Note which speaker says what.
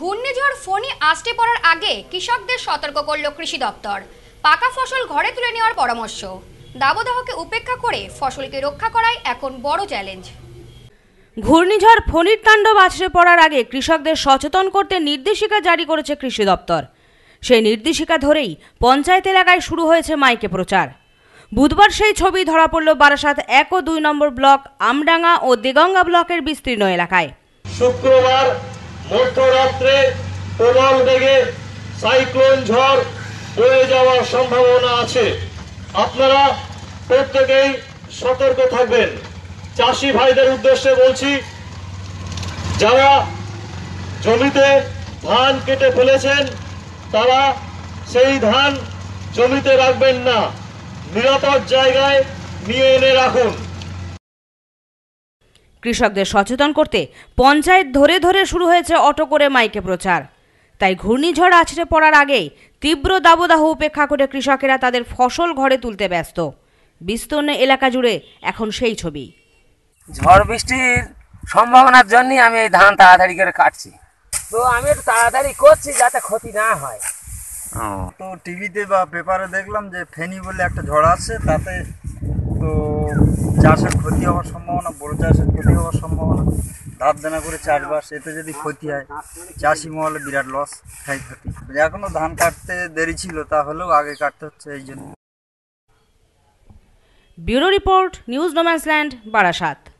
Speaker 1: ঘূর্ণিঝড় ফনি আসতে পড়ার আগে কৃষকদের সতর্ক করল কৃষি দপ্তর পাকা ফসল ঘরে তুলে নেওয়ার পরামর্শ দাবদাহকে উপেক্ষা করে ফসলকে রক্ষা করাই এখন বড় চ্যালেঞ্জ ঘূর্ণিঝড় ফণির তাণ্ডব আছড়ে পড়ার আগে কৃষকদের সচেতন করতে নির্দেশিকা জারি করেছে কৃষি দপ্তর সেই নির্দেশিকা ধরেই পঞ্চায়েত এলাকায় শুরু হয়েছে মাইকে প্রচার বুধবার সেই ছবি ধরা পড়ল বারাসাত এক ও দুই নম্বর ব্লক আমডাঙ্গা ও দেগঙ্গা ব্লকের বিস্তীর্ণ এলাকায়
Speaker 2: শুক্রবার মধ্যরাত্রে প্রবল বেগে সাইক্লোন ঝড় বয়ে যাওয়ার সম্ভাবনা আছে আপনারা প্রত্যেকেই সতর্ক থাকবেন চাষি ভাইদের উদ্দেশ্যে বলছি যারা জমিতে ধান কেটে ফেলেছেন তারা সেই ধান জমিতে রাখবেন না নিরাপদ জায়গায় নিয়ে এনে রাখুন
Speaker 1: কৃষকদের সচেতন করতে পঞ্চায়েত ধরে ধরে শুরু হয়েছে অটো করে মাইকে প্রচার তাই ঘূর্ণিঝড় আছড়ে পড়ার আগেই তীব্র দাবদাহ উপেক্ষা করে কৃষকেরা তাদের ফসল ঘরে তুলতে ব্যস্ত বিস্তীর্ণ এলাকা জুড়ে এখন সেই ছবি ঝড় বৃষ্টির সম্ভাবনার জন্যই আমি এই ধান তাড়াতাড়ি করে কাটছি
Speaker 2: তো আমি একটু তাড়াতাড়ি করছি যাতে ক্ষতি না হয়
Speaker 3: তো টিভিতে বা পেপারে দেখলাম যে ফেনি বলে একটা ঝড় আছে তাতে তো চাষের ক্ষতি হওয়ার সম্ভাবনা বড় চাষের ক্ষতি হওয়ার সম্ভাবনা ধার দেনা করে চাষবাস এতে যদি ক্ষতি হয় চাষি মহলে বিরাট লস খাই ক্ষতি এখনও ধান কাটতে দেরি ছিল তাহলেও আগে
Speaker 1: কাটতে হচ্ছে এই জন্য bureau report news no man's land Barasat